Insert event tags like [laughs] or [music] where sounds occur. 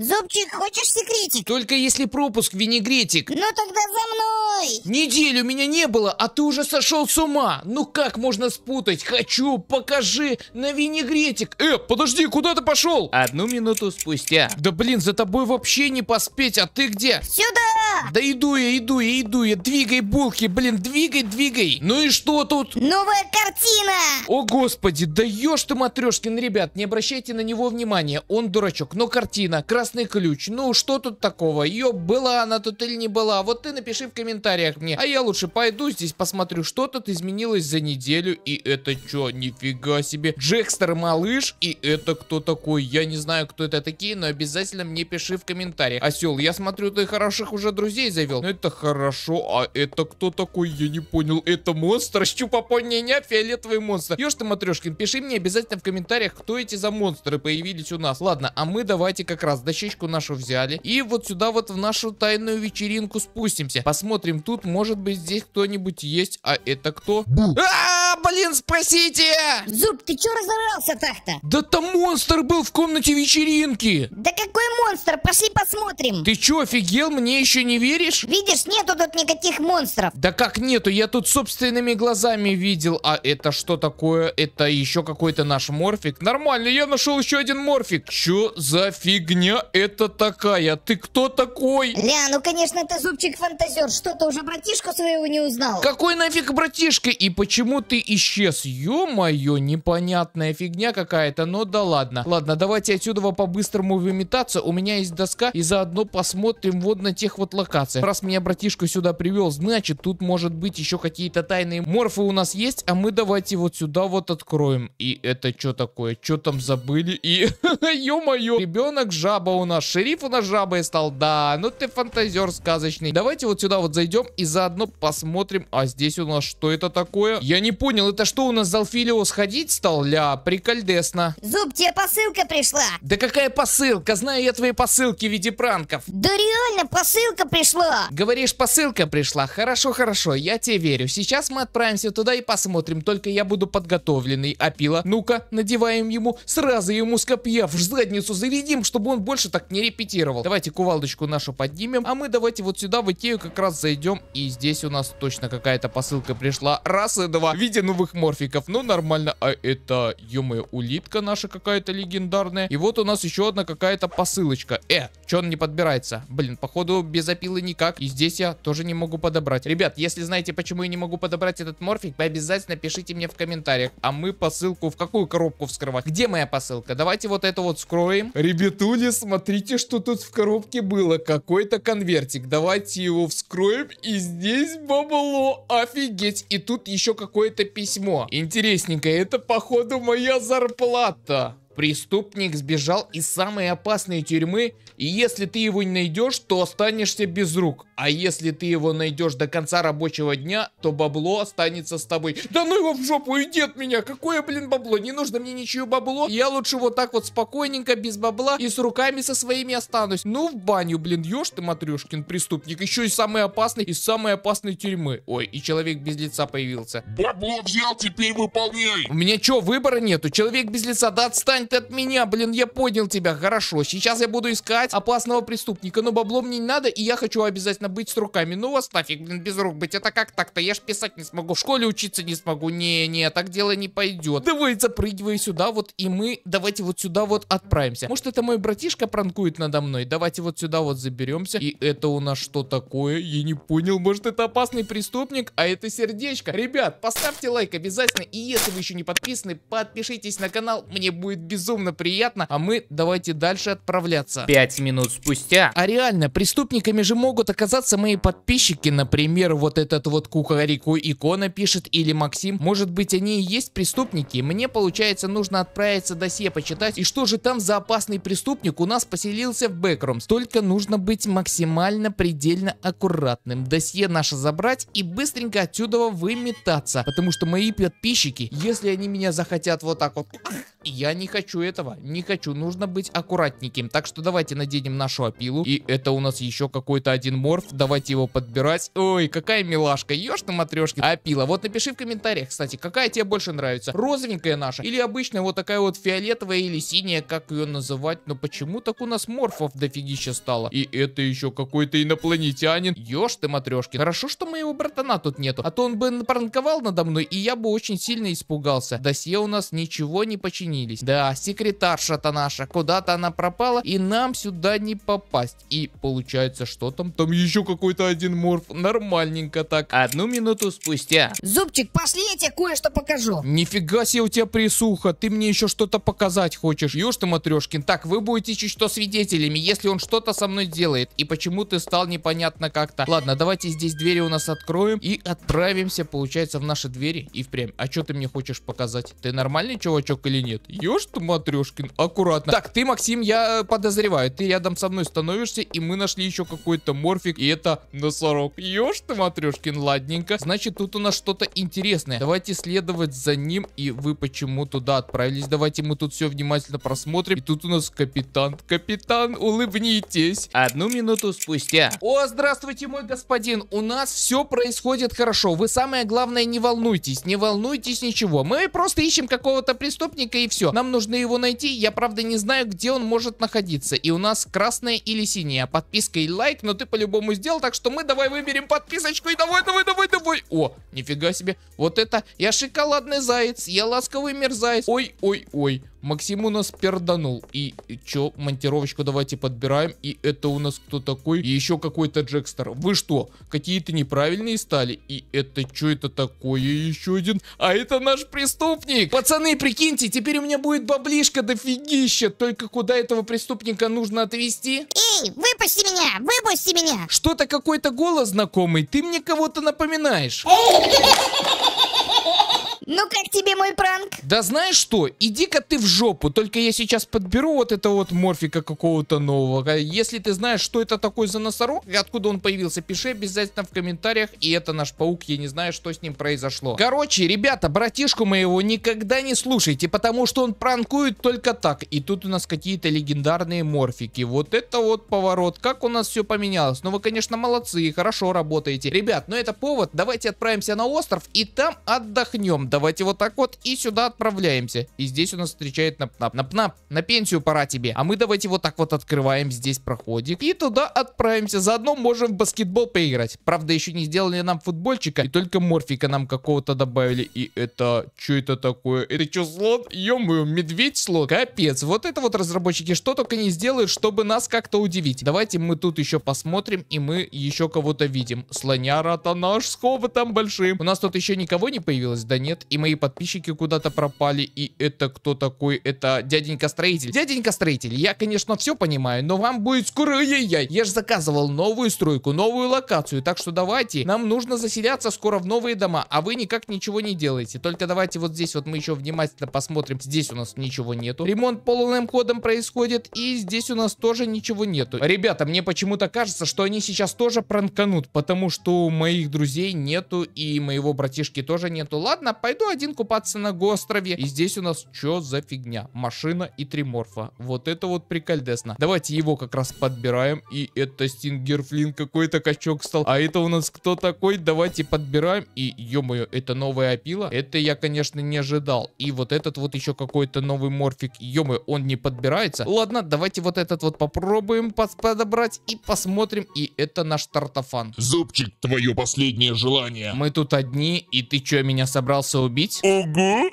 Зубчик, хочешь секретик? Только если пропуск, винегретик. Ну тогда за мной! Неделю меня не было, а ты уже сошел с ума. Ну как можно спутать? Хочу, покажи на винегретик. Э, подожди, куда ты пошел? Одну минуту спустя. Да блин, за тобой вообще не поспеть, а ты где? Сюда! Да иду я, иду я, иду я. Двигай булки, блин, двигай, двигай. Ну и что тут? Новая картина. О, господи, да ешь ты, матрешкин, ребят, не обращайте на него внимания. Он дурачок, но картина, красный ключ. Ну, что тут такого? Ее была она тут или не была? Вот ты напиши в комментариях мне. А я лучше пойду здесь посмотрю, что тут изменилось за неделю. И это что, нифига себе. Джекстер малыш, и это кто такой? Я не знаю, кто это такие, но обязательно мне пиши в комментариях. Осел, я смотрю, ты хороших уже друзей друзей завел. Но ну, это хорошо. А это кто такой? Я не понял. Это монстр? Щупопония нет, фиолетовый монстр. Ешь ты, матрешкин, пиши мне обязательно в комментариях, кто эти за монстры появились у нас. Ладно, а мы давайте как раз дощечку нашу взяли. И вот сюда вот в нашу тайную вечеринку спустимся. Посмотрим тут, может быть здесь кто-нибудь есть. А это кто? А, блин, спасите! Зуб, ты чё разорался так-то? Да там монстр был в комнате вечеринки. Да какой монстр? Пошли посмотрим. Ты чё, офигел? Мне еще не веришь? Видишь, нету тут никаких монстров. Да как нету? Я тут собственными глазами видел. А это что такое? Это еще какой-то наш морфик. Нормально, я нашел еще один морфик. Че за фигня это такая? Ты кто такой? Ля, ну конечно, это зубчик-фантазер. Что, ты уже братишку своего не узнал? Какой нафиг братишка? И почему ты исчез? Ё-моё, непонятная фигня какая-то. Но ну да ладно. Ладно, давайте отсюда по-быстрому выметаться. У меня есть доска. И заодно посмотрим вот на тех вот локациях. Раз меня братишка сюда привел, значит, тут может быть еще какие-то тайные морфы у нас есть. А мы давайте вот сюда вот откроем. И это что такое? Что там забыли? И, [laughs] ё-моё, ребенок жаба у нас. Шериф у нас жабой стал. Да, ну ты фантазер сказочный. Давайте вот сюда вот зайдем и заодно посмотрим. А здесь у нас что это такое? Я не понял, это что у нас за Алфилио сходить стал? Ля, прикольдесно. Зуб, тебе посылка пришла. Да какая посылка? Знаю я твои посылки в виде пранков. Да реально, посылка пришла. Говоришь, посылка пришла. Хорошо, хорошо, я тебе верю. Сейчас мы отправимся туда и посмотрим. Только я буду подготовленный. А пила, ну-ка, надеваем ему. Сразу ему с копья в задницу зарядим, чтобы он больше так не репетировал. Давайте кувалдочку нашу поднимем. А мы давайте вот сюда в Икею как раз зайдем. И здесь у нас точно какая-то посылка пришла. Раз и два. В виде новых морфиков. Ну, нормально. А это, ё улитка наша какая-то легендарная. И вот у нас еще одна какая-то посылочка. Э, чё он не подбирается? Блин, походу без топила никак. И здесь я тоже не могу подобрать. Ребят, если знаете, почему я не могу подобрать этот морфик, вы обязательно пишите мне в комментариях. А мы посылку в какую коробку вскрывать? Где моя посылка? Давайте вот это вот скроем. Ребятули, смотрите, что тут в коробке было. Какой-то конвертик. Давайте его вскроем. И здесь бабло. Офигеть. И тут еще какое-то письмо. Интересненько. Это, походу, моя зарплата. Преступник сбежал из самой опасной тюрьмы, и если ты его не найдешь, то останешься без рук. А если ты его найдешь до конца рабочего дня, то бабло останется с тобой. Да ну его в жопу, иди от меня, какое, блин, бабло, не нужно мне ничего бабло. Я лучше вот так вот спокойненько, без бабла и с руками со своими останусь. Ну в баню, блин, ешь ты, Матрюшкин, преступник, еще и самый опасный из самой опасной тюрьмы. Ой, и человек без лица появился. Бабло взял, теперь выполняй. У меня что, выбора нету? Человек без лица, да отстань это от меня, блин, я поднял тебя. Хорошо, сейчас я буду искать опасного преступника, но бабло мне не надо, и я хочу обязательно быть с руками. Ну вас нафиг, блин, без рук быть. Это как так-то? Я ж писать не смогу, в школе учиться не смогу. Не-не, так дело не пойдет. Давай, запрыгивай сюда вот, и мы давайте вот сюда вот отправимся. Может, это мой братишка пранкует надо мной? Давайте вот сюда вот заберемся. И это у нас что такое? Я не понял. Может, это опасный преступник, а это сердечко? Ребят, поставьте лайк обязательно, и если вы еще не подписаны, подпишитесь на канал, мне будет безумно безумно приятно. А мы давайте дальше отправляться. Пять минут спустя. А реально, преступниками же могут оказаться мои подписчики. Например, вот этот вот кукарику икона пишет или Максим. Может быть, они и есть преступники. Мне, получается, нужно отправиться досье почитать. И что же там за опасный преступник у нас поселился в Бэкрумс? Только нужно быть максимально предельно аккуратным. Досье наше забрать и быстренько отсюда выметаться. Потому что мои подписчики, если они меня захотят вот так вот я не хочу этого, не хочу, нужно быть аккуратненьким. Так что давайте наденем нашу опилу. И это у нас еще какой-то один морф, давайте его подбирать. Ой, какая милашка, ешь на матрешке. Опила, вот напиши в комментариях, кстати, какая тебе больше нравится, розовенькая наша или обычная вот такая вот фиолетовая или синяя, как ее называть. Но почему так у нас морфов дофигища стало? И это еще какой-то инопланетянин. Ешь ты матрешки. Хорошо, что моего братана тут нету, а то он бы напранковал надо мной, и я бы очень сильно испугался. Досье у нас ничего не починит сохранились. Да, секретарша-то наша, куда-то она пропала, и нам сюда не попасть. И получается, что там? Там еще какой-то один морф. Нормальненько так. Одну минуту спустя. Зубчик, пошли, я тебе кое-что покажу. Нифига себе у тебя присуха. Ты мне еще что-то показать хочешь. Ёж ты, Матрешкин. Так, вы будете чуть что свидетелями, если он что-то со мной делает. И почему ты стал непонятно как-то. Ладно, давайте здесь двери у нас откроем и отправимся, получается, в наши двери. И впрямь. А что ты мне хочешь показать? Ты нормальный чувачок или нет? Ёж ты, Матрешкин, аккуратно. Так, ты, Максим, я э, подозреваю, ты рядом со мной становишься, и мы нашли еще какой-то морфик, и это носорог. Ёж ты, Матрешкин, ладненько. Значит, тут у нас что-то интересное. Давайте следовать за ним, и вы почему туда отправились. Давайте мы тут все внимательно просмотрим. И тут у нас капитан. Капитан, улыбнитесь. Одну минуту спустя. О, здравствуйте, мой господин. У нас все происходит хорошо. Вы самое главное не волнуйтесь. Не волнуйтесь ничего. Мы просто ищем какого-то преступника и все. Нам нужно его найти, я правда не знаю, где он может находиться. И у нас красная или синяя. Подписка и лайк, но ты по-любому сделал, так что мы давай выберем подписочку и давай, давай, давай, давай. О, нифига себе. Вот это я шоколадный заяц, я ласковый мерзавец. Ой, ой, ой. Максим у нас перданул. И чё, монтировочку давайте подбираем. И это у нас кто такой? И еще какой-то Джекстер. Вы что, какие-то неправильные стали? И это чё это такое? Еще один. А это наш преступник. Пацаны, прикиньте, теперь у меня будет баблишка дофигища. Только куда этого преступника нужно отвезти? Эй, выпусти меня, выпусти меня. Что-то какой-то голос знакомый. Ты мне кого-то напоминаешь. [laughs] Ну как тебе мой пранк? Да знаешь что, иди-ка ты в жопу, только я сейчас подберу вот это вот морфика какого-то нового. А если ты знаешь, что это такой за носорог и откуда он появился, пиши обязательно в комментариях. И это наш паук, я не знаю, что с ним произошло. Короче, ребята, братишку моего никогда не слушайте, потому что он пранкует только так. И тут у нас какие-то легендарные морфики. Вот это вот поворот, как у нас все поменялось. Ну вы, конечно, молодцы, и хорошо работаете. Ребят, но ну, это повод, давайте отправимся на остров и там отдохнем. Давайте вот так вот и сюда отправляемся. И здесь у нас встречает Нап-Нап. Нап-Нап, на пенсию пора тебе. А мы давайте вот так вот открываем здесь проходик. И туда отправимся. Заодно можем в баскетбол поиграть. Правда, еще не сделали нам футбольчика. И только морфика нам какого-то добавили. И это... Что это такое? Это что, слон? Ё-моё, медведь слон. Капец. Вот это вот разработчики что только не сделают, чтобы нас как-то удивить. Давайте мы тут еще посмотрим. И мы еще кого-то видим. Слоняра-то наш с хоботом большим. У нас тут еще никого не появилось? Да нет, и мои подписчики куда-то пропали, и это кто такой? Это дяденька-строитель. Дяденька-строитель, я, конечно, все понимаю, но вам будет скоро... Ай-яй-яй, я же заказывал новую стройку, новую локацию, так что давайте, нам нужно заселяться скоро в новые дома, а вы никак ничего не делаете. Только давайте вот здесь вот мы еще внимательно посмотрим, здесь у нас ничего нету. Ремонт полным ходом происходит, и здесь у нас тоже ничего нету. Ребята, мне почему-то кажется, что они сейчас тоже пранканут, потому что моих друзей нету, и моего братишки тоже нету. Ладно, пойду пойду один купаться на острове. И здесь у нас что за фигня? Машина и триморфа. Вот это вот прикольдесно. Давайте его как раз подбираем. И это Стингерфлин какой-то качок стал. А это у нас кто такой? Давайте подбираем. И, ё-моё, это новая опила? Это я, конечно, не ожидал. И вот этот вот еще какой-то новый морфик. Ё-моё, он не подбирается? Ладно, давайте вот этот вот попробуем подобрать и посмотрим. И это наш тартофан. Зубчик, твое последнее желание. Мы тут одни, и ты чё, меня собрался убить? убить. Ого!